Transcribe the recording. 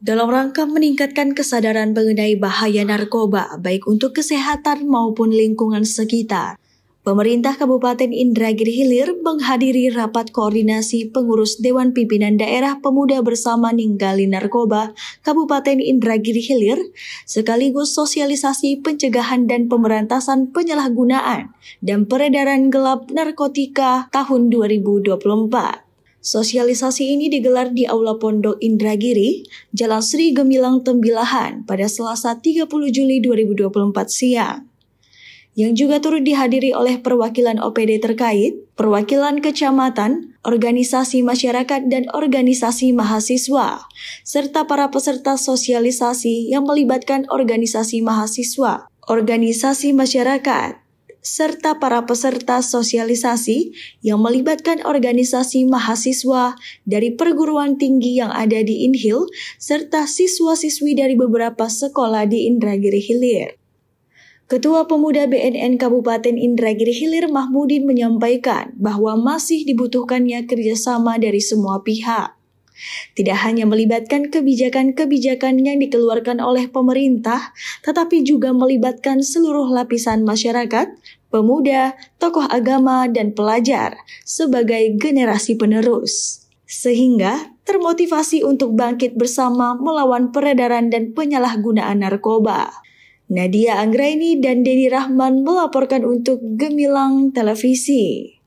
dalam rangka meningkatkan kesadaran mengenai bahaya narkoba baik untuk kesehatan maupun lingkungan sekitar. Pemerintah Kabupaten Indragiri Hilir menghadiri rapat koordinasi pengurus Dewan Pimpinan Daerah Pemuda Bersama Ninggali Narkoba Kabupaten Indragiri Hilir sekaligus sosialisasi pencegahan dan pemberantasan penyalahgunaan dan peredaran gelap narkotika tahun 2024. Sosialisasi ini digelar di Aula Pondok Indragiri, Jalan Sri Gemilang Tembilahan pada Selasa 30 Juli 2024 siang. Yang juga turut dihadiri oleh perwakilan OPD terkait, perwakilan kecamatan, organisasi masyarakat dan organisasi mahasiswa, serta para peserta sosialisasi yang melibatkan organisasi mahasiswa, organisasi masyarakat, serta para peserta sosialisasi yang melibatkan organisasi mahasiswa dari perguruan tinggi yang ada di Inhil serta siswa-siswi dari beberapa sekolah di Indragiri Hilir. Ketua Pemuda BNN Kabupaten Indragiri Hilir Mahmudin menyampaikan bahwa masih dibutuhkannya kerjasama dari semua pihak. Tidak hanya melibatkan kebijakan-kebijakan yang dikeluarkan oleh pemerintah, tetapi juga melibatkan seluruh lapisan masyarakat, pemuda, tokoh agama, dan pelajar sebagai generasi penerus. Sehingga termotivasi untuk bangkit bersama melawan peredaran dan penyalahgunaan narkoba. Nadia Anggraini dan Denny Rahman melaporkan untuk Gemilang Televisi.